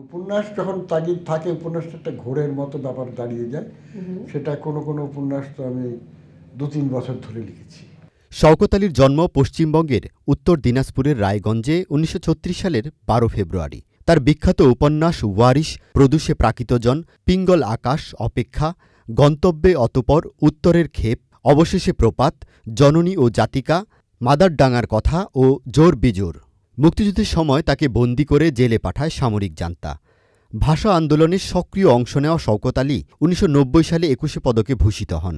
উপন্যাস যখন তাগিদ থাকে উপন্যাসটা একটা ঘোরের মতো ব্যাপার দাঁড়িয়ে যায় সেটা কোনো কোনো উপন্যাস তো আমি দু তিন বছর ধরে লিখেছি শওকত আলীর জন্ম পশ্চিমবঙ্গের উত্তর দিনাজপুরের রায়গঞ্জে উনিশশো সালের বারো ফেব্রুয়ারি তার বিখ্যাত উপন্যাস ওয়ারিশ প্রদুষে প্রাকৃতজন পিঙ্গল আকাশ অপেক্ষা গন্তব্যে অতপর উত্তরের ক্ষেপ অবশেষে প্রপাত জননী ও জাতিকা মাদারডাঙ্গার কথা ও জোর বিজোর মুক্তিযুদ্ধের সময় তাকে বন্দি করে জেলে পাঠায় সামরিক জান্তা ভাষা আন্দোলনে সক্রিয় অংশ নেওয়া শওকত আলী উনিশশো সালে একুশে পদকে ভূষিত হন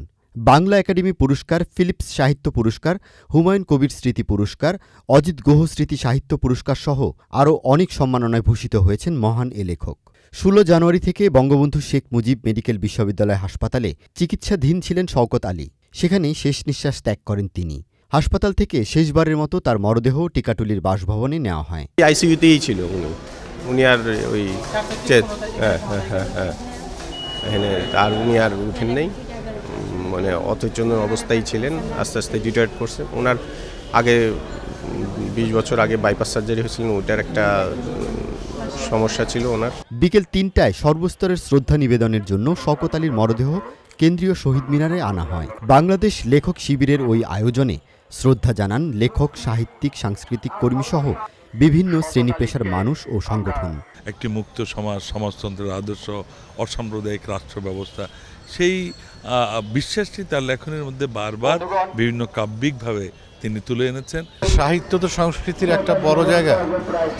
বাংলা একাডেমি পুরস্কার ফিলিপস সাহিত্য পুরস্কার হুমায়ুন কবির স্মৃতি পুরস্কার অজিত গুহ স্মৃতি সাহিত্য পুরস্কার সহ আরও অনেক সম্মাননায় ভূষিত হয়েছেন মহান এ লেখক ষোলো জানুয়ারি থেকে বঙ্গবন্ধু শেখ মুজিব মেডিকেল বিশ্ববিদ্যালয় হাসপাতালে চিকিৎসাধীন ছিলেন শওকত আলী সেখানেই শেষ নিঃশ্বাস ত্যাগ করেন তিনি হাসপাতাল থেকে শেষবারের মতো তার মরদেহ টিকাটুলির বাসভবনে নেওয়া হয় আইসিইউতেই ছিল উনি উনি আর ওই হ্যাঁ হ্যাঁ হ্যাঁ, হ্যাঁ। আর উনি আর উঠেন নেই মানে অচেতন অবস্থায় ছিলেন আস্তে আস্তে ডিটায়ার করছে ওনার আগে বিশ বছর আগে বাইপাস সার্জারি হয়েছিলেন ওইটার একটা সমস্যা ছিল ওনার বিকেল তিনটায় সর্বস্তরের শ্রদ্ধা নিবেদনের জন্য শকতালির মরদেহ কেন্দ্রীয় শহীদ মিনারে আনা হয় বাংলাদেশ লেখক শিবিরের ওই আয়োজনে শ্রদ্ধা জানান লেখক সাহিত্যিক সাংস্কৃতিক কর্মীসহ বিভিন্ন শ্রেণী পেশার মানুষ ও সংগঠন একটি মুক্ত সমাজ সমাজতন্ত্রের আদর্শ অসাম্প্রদায়িক রাষ্ট্র ব্যবস্থা সেই বিশ্বাসটি তার লেখনের মধ্যে বারবার বিভিন্ন কাব্যিকভাবে তিনি তুলে এনেছেন সাহিত্য তো সংস্কৃতির একটা বড় জায়গা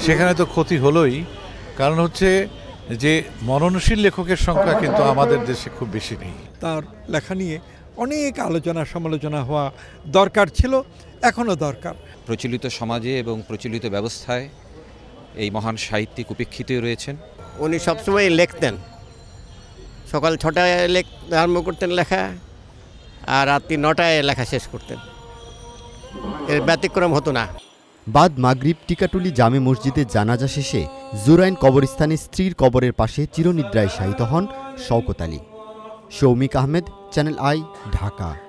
সেখানে তো ক্ষতি হলোই কারণ হচ্ছে যে মননশীল লেখকের সংখ্যা কিন্তু আমাদের দেশে খুব বেশি নেই তার লেখা নিয়ে অনেক আলোচনা সমালোচনা হওয়া দরকার ছিল এখনও দরকার প্রচলিত সমাজে এবং প্রচলিত ব্যবস্থায় এই মহান সাহিত্যিক উপেক্ষিত রয়েছেন উনি সবসময় লিখতেন সকাল ছটায় লেখ আরম্ভ করতেন লেখা আর রাত্রি নটায় লেখা শেষ করতেন এর ব্যতিক্রম হতো না বাদ মাগরিব টিকাটুলি জামে মসজিদে জানাজা শেষে জুরাইন কবরস্থানে স্ত্রীর কবরের পাশে চিরনিদ্রায় শায়িত হন শওকত আলী সৌমিক আহমেদ चैनल आई ढाका